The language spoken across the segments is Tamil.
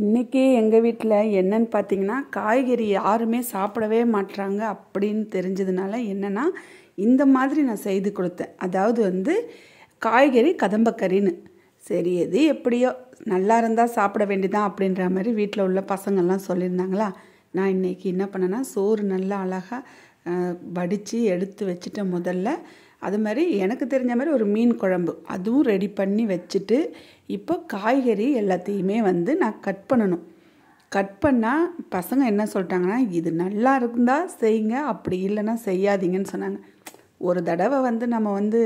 இன்றைக்கி எங்கள் வீட்டில் என்னன்னு பார்த்தீங்கன்னா காய்கறி யாருமே சாப்பிடவே மாட்டுறாங்க அப்படின்னு தெரிஞ்சதுனால என்னென்னா இந்த மாதிரி நான் செய்து கொடுத்தேன் அதாவது வந்து காய்கறி கதம்பக்கறின்னு சரி எது எப்படியோ நல்லா இருந்தால் சாப்பிட வேண்டியதான் அப்படின்ற மாதிரி வீட்டில் உள்ள பசங்கள்லாம் சொல்லியிருந்தாங்களா நான் இன்றைக்கி என்ன பண்ணேன்னா சோறு நல்லா அழகாக வடித்து எடுத்து வச்சுட்டேன் முதல்ல அது மாதிரி எனக்கு தெரிஞ்ச மாதிரி ஒரு மீன் குழம்பு அதுவும் ரெடி பண்ணி வச்சுட்டு இப்போ காய்கறி எல்லாத்தையுமே வந்து நான் கட் பண்ணணும் கட் பண்ணால் பசங்க என்ன சொல்லிட்டாங்கன்னா இது நல்லா இருந்தால் செய்யுங்க அப்படி இல்லைன்னா செய்யாதீங்கன்னு சொன்னாங்க ஒரு தடவை வந்து நம்ம வந்து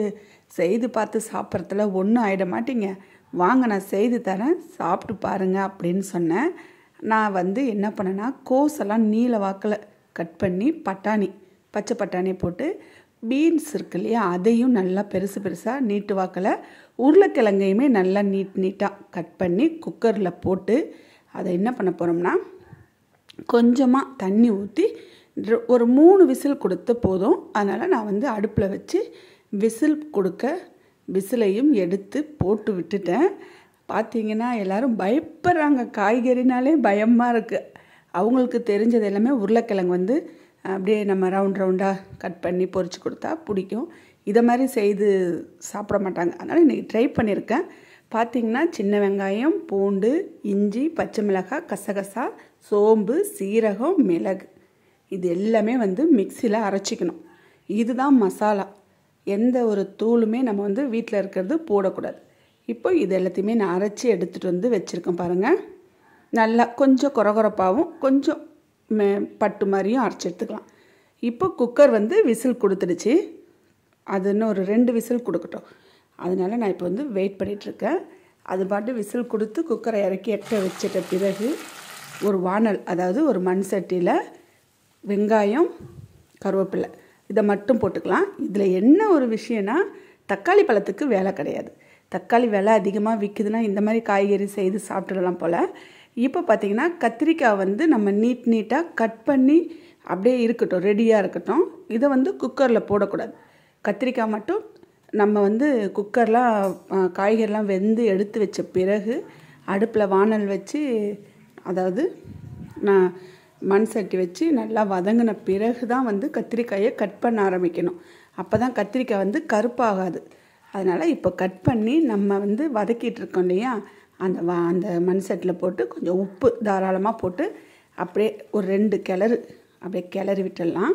செய்து பார்த்து சாப்பிட்றதுல ஒன்றும் ஆகிட மாட்டிங்க வாங்க நான் செய்து தரேன் சாப்பிட்டு பாருங்கள் அப்படின்னு சொன்னேன் நான் வந்து என்ன பண்ணேன்னா கோஸெல்லாம் நீல வாக்கில் கட் பண்ணி பட்டாணி பச்சை பட்டாணி போட்டு பீன்ஸ் இருக்கு இல்லையா அதையும் நல்லா பெருசு பெருசாக நீட்டு வாக்கில் உருளைக்கிழங்கையுமே நல்லா நீட் நீட்டாக கட் பண்ணி குக்கரில் போட்டு அதை என்ன பண்ண போகிறோம்னா கொஞ்சமாக தண்ணி ஊற்றி ஒரு மூணு விசில் கொடுத்து போதும் அதனால் நான் வந்து அடுப்பில் வச்சு விசில் கொடுக்க விசிலையும் எடுத்து போட்டு விட்டுட்டேன் பார்த்தீங்கன்னா எல்லோரும் பயப்படுறாங்க காய்கறினாலே பயமாக இருக்குது அவங்களுக்கு தெரிஞ்சது எல்லாமே உருளைக்கிழங்கு வந்து அப்படியே நம்ம ரவுண்ட் ரவுண்டாக கட் பண்ணி பொறிச்சு கொடுத்தா பிடிக்கும் இதை மாதிரி செய்து சாப்பிட மாட்டாங்க அதனால் இன்றைக்கி ட்ரை பண்ணியிருக்கேன் பார்த்திங்கன்னா சின்ன வெங்காயம் பூண்டு இஞ்சி பச்சை மிளகாய் கசகசா சோம்பு சீரகம் மிளகு இது எல்லாமே வந்து மிக்சியில் அரைச்சிக்கணும் இதுதான் மசாலா எந்த ஒரு தூளுமே நம்ம வந்து வீட்டில் இருக்கிறது போடக்கூடாது இப்போ இது எல்லாத்தையுமே நான் அரைச்சி எடுத்துகிட்டு வந்து வச்சுருக்கேன் பாருங்கள் நல்லா கொஞ்சம் குறகுறப்பாகவும் கொஞ்சம் மே பட்டு மாதிரியும் அரைச்சி எடுத்துக்கலாம் இப்போ குக்கர் வந்து விசில் கொடுத்துடுச்சு அது இன்னும் ஒரு ரெண்டு விசில் கொடுக்கட்டும் அதனால் நான் இப்போ வந்து வெயிட் பண்ணிகிட்ருக்கேன் அது பாட்டு விசில் கொடுத்து குக்கரை இறக்கி எட்ட வச்சிட்ட பிறகு ஒரு வானல் அதாவது ஒரு மண் சட்டியில் வெங்காயம் கருவேப்பிலை இதை மட்டும் போட்டுக்கலாம் இதில் என்ன ஒரு விஷயம்னா தக்காளி பழத்துக்கு வேலை கிடையாது தக்காளி விலை அதிகமாக விற்குதுன்னா இந்த மாதிரி காய்கறி செய்து சாப்பிட்டுடலாம் போல் இப்போ பார்த்தீங்கன்னா கத்திரிக்காய் வந்து நம்ம நீட் நீட்டாக கட் பண்ணி அப்படியே இருக்கட்டும் ரெடியாக இருக்கட்டும் இதை வந்து குக்கரில் போடக்கூடாது கத்திரிக்காய் மட்டும் நம்ம வந்து குக்கர்லாம் காய்கறிலாம் வெந்து எடுத்து வச்ச பிறகு அடுப்பில் வானல் வச்சு அதாவது நான் மண் சட்டி வச்சு நல்லா வதங்கின பிறகு தான் வந்து கத்திரிக்காயை கட் பண்ண ஆரம்பிக்கணும் அப்போ தான் கத்திரிக்காய் வந்து கருப்பாகாது அதனால் இப்போ கட் பண்ணி நம்ம வந்து வதக்கிட்டு இருக்கோம் இல்லையா அந்த வா அந்த மண் செட்டில் போட்டு கொஞ்சம் உப்பு தாராளமாக போட்டு அப்படியே ஒரு ரெண்டு கிளறு அப்படியே கிளறி விட்டுடலாம்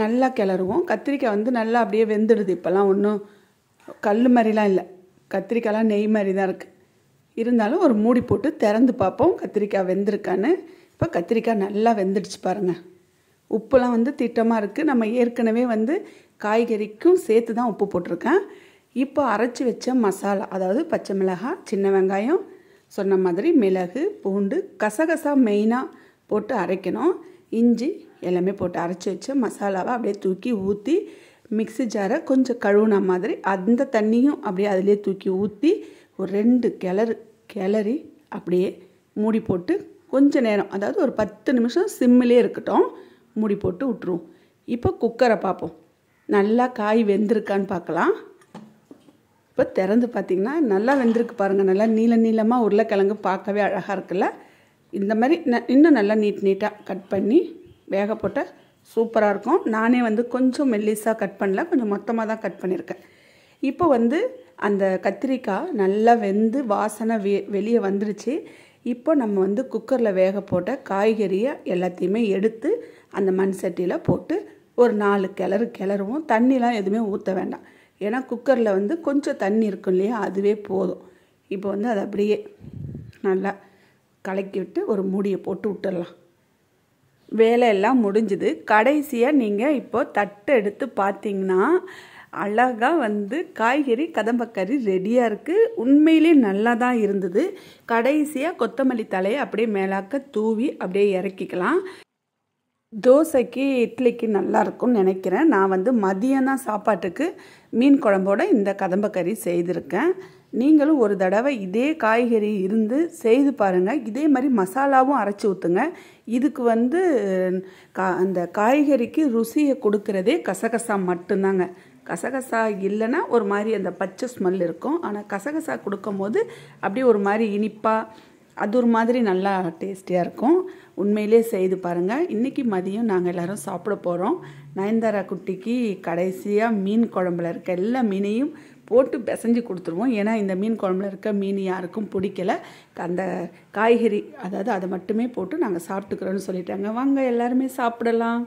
நல்லா கிளறுவோம் கத்திரிக்காய் வந்து நல்லா அப்படியே வெந்துடுது இப்போல்லாம் ஒன்றும் கல் மாதிரிலாம் இல்லை கத்திரிக்காயெலாம் நெய் மாதிரி தான் இருக்குது இருந்தாலும் ஒரு மூடி போட்டு திறந்து பார்ப்போம் கத்திரிக்காய் வெந்திருக்கான்னு இப்போ கத்திரிக்காய் நல்லா வெந்துடுச்சு பாருங்கள் உப்புலாம் வந்து திட்டமாக இருக்குது நம்ம ஏற்கனவே வந்து காய்கறிக்கும் சேர்த்து தான் உப்பு போட்டிருக்கேன் இப்போ அரைச்சி வச்ச மசாலா அதாவது பச்சை மிளகாய் சின்ன வெங்காயம் சொன்ன மாதிரி மிளகு பூண்டு கசகசா மெயினாக போட்டு அரைக்கணும் இஞ்சி எல்லாமே போட்டு அரைச்சி வச்ச மசாலாவை அப்படியே தூக்கி ஊற்றி மிக்ஸி ஜாரை கொஞ்சம் கழுவுன மாதிரி அந்த தண்ணியும் அப்படியே அதிலே தூக்கி ஊற்றி ஒரு ரெண்டு கிளறு கிளறி அப்படியே மூடி போட்டு கொஞ்சம் நேரம் அதாவது ஒரு பத்து நிமிஷம் சிம்மிலே இருக்கட்டும் மூடி போட்டு விட்டுருவோம் இப்போ குக்கரை பார்ப்போம் நல்லா காய் வெந்திருக்கான்னு பார்க்கலாம் இப்போ திறந்து பார்த்திங்கன்னா நல்லா வெந்திருக்கு பாருங்கள் நல்லா நீள நீளமாக உருளைக்கிழங்கு பார்க்கவே அழகாக இருக்குல்ல இந்த மாதிரி ந இன்னும் நல்லா நீட் நீட்டாக கட் பண்ணி வேக போட்டால் சூப்பராக இருக்கும் நானே வந்து கொஞ்சம் மெல்லிஸாக கட் பண்ணல கொஞ்சம் மொத்தமாக தான் கட் பண்ணியிருக்கேன் இப்போ வந்து அந்த கத்திரிக்காய் நல்லா வெந்து வாசனை வெ வெளியே வந்துருச்சு இப்போ நம்ம வந்து குக்கரில் வேக போட்ட காய்கறியை எல்லாத்தையுமே எடுத்து அந்த மண் சட்டியில் போட்டு ஒரு நாலு கிளறு கிளறுவோம் தண்ணிலாம் எதுவுமே ஊற்ற வேண்டாம் ஏன்னா குக்கரில் வந்து கொஞ்சம் தண்ணி இருக்கும் இல்லையா அதுவே போதும் இப்போ வந்து அதை அப்படியே நல்லா கலக்கி விட்டு ஒரு மூடியை போட்டு விட்டுடலாம் வேலையெல்லாம் முடிஞ்சுது கடைசியாக நீங்கள் இப்போ தட்டு எடுத்து பார்த்தீங்கன்னா அழகாக வந்து காய்கறி கதம்பக்கறி ரெடியாக இருக்குது உண்மையிலே நல்லா தான் இருந்தது கடைசியாக கொத்தமல்லி தலையை அப்படியே மேலாக்க தூவி அப்படியே இறக்கிக்கலாம் தோசைக்கு இட்லிக்கு நல்லா இருக்கும்னு நினைக்கிறேன் நான் வந்து மதியானம் சாப்பாட்டுக்கு மீன் குழம்போட இந்த கதம்பக்கறி செய்திருக்கேன் நீங்களும் ஒரு தடவை இதே காய்கறி இருந்து செய்து பாருங்கள் இதே மாதிரி மசாலாவும் அரைச்சி ஊற்றுங்க இதுக்கு வந்து கா அந்த காய்கறிக்கு ருசியை கொடுக்கறதே கசகசா மட்டும்தாங்க கசகசா இல்லைன்னா ஒரு மாதிரி அந்த பச்சை ஸ்மெல் இருக்கும் ஆனால் கசகசா கொடுக்கும் போது அப்படியே ஒரு மாதிரி இனிப்பாக அது ஒரு மாதிரி நல்லா டேஸ்டியாக இருக்கும் உண்மையிலே செய்து பாருங்கள் இன்றைக்கி மதியம் நாங்கள் எல்லோரும் சாப்பிட போகிறோம் நயன்தாரா குட்டிக்கு கடைசியாக மீன் குழம்புல இருக்க எல்லா மீனையும் போட்டு பிசைஞ்சு கொடுத்துருவோம் ஏன்னா இந்த மீன் குழம்புல இருக்க மீன் யாருக்கும் பிடிக்கல அந்த காய்கறி அதாவது அதை மட்டுமே போட்டு நாங்கள் சாப்பிட்டுக்கிறோன்னு சொல்லிட்டாங்க வாங்க எல்லாருமே சாப்பிடலாம்